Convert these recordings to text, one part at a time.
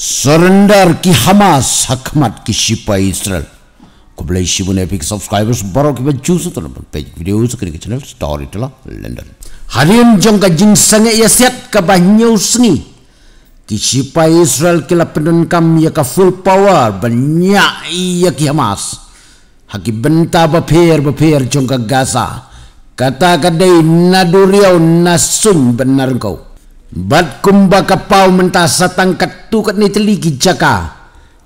surrender ki Hamas hakmat ki Shipa Israel kubla shibun epic subscribers baro ki bachu su to lah. page video su kri channel story tala london harian jong ka jing sange ya set ka ba nyu sni ki Shipa Israel ki la penen kam ya ka full power banya ya ki Hamas haki benta ba pher ba pher jong ka Gaza kata kadai naduriau nasun benar kau Bat kumba kapau mentah satang katu kat ni teliki jaka.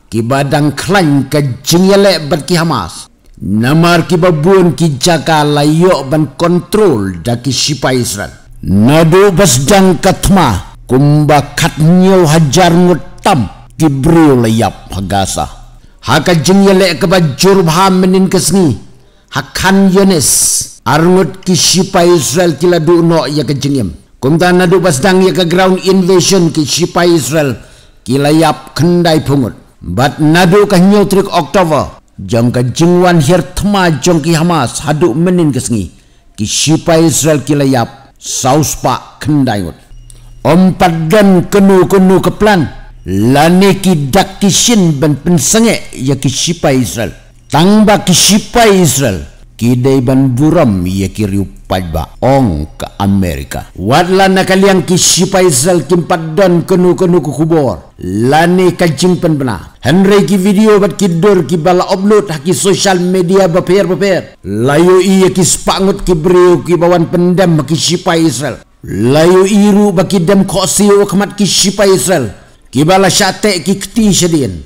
Ki badang klan ke jengyelek bat ki hamas. Namar ki babun ki jaka layok ban kontrol daki sipa Israel. Nadu jang katma kumba kat nyo hajar ngutam ki brio layap hagasa. Haka jengyelek ke bat jurbha menin kesni. Hakan Yunus arut ki sipa Israel kila duno ya ke jengyelek kunta nadu basdang ya ke ground invasion ki sipai Israel kilayap kendai pungut bat nadu ke nyutrik Oktober jam ke jingwan hir tema jongki Hamas hadu menin ke sengi ki sipai Israel kilayap sauspa kendai ut empat dan kenu kenu ke plan lani ki dakishin ben pensenge ya ki sipai Israel tangba ki sipai Israel kidai ban buram ia kiri upajba ong ke Amerika. Wadla nakaliang kisipai zal kimpat dan kenu kenu kubor. Lani kajing pen pernah. Henry ki video bat kidur ki bala upload haki social media bapir bapir. Layu iya ki spangut ki brio ki bawan pendam haki sipai Israel. Layu iru baki dem kosi wakmat ki sipai Israel. Ki bala syatek ki keti syedin.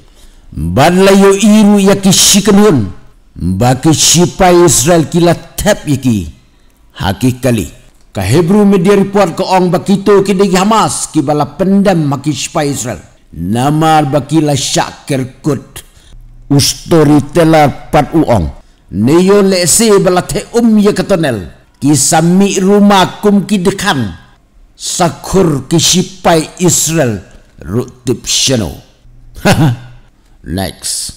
Bad layu iru ya ki sikenun. बाकी सिपाही इसराइल की लथेप यकी हाकी कली कहेब्रू में दिया रिपोर्ट को ओंग बाकी तो की देगी हमास की बाला पंडम हाकी सिपाही इसराइल नमार बाकी लशा करकुट उस तोरी तेलर पर उंग नियो लेसे बाला थे उम ये कतनल की समी रूमा कुम की दिखान सखुर की सिपाही इसराइल रुतिप शनो हाहा नेक्स्ट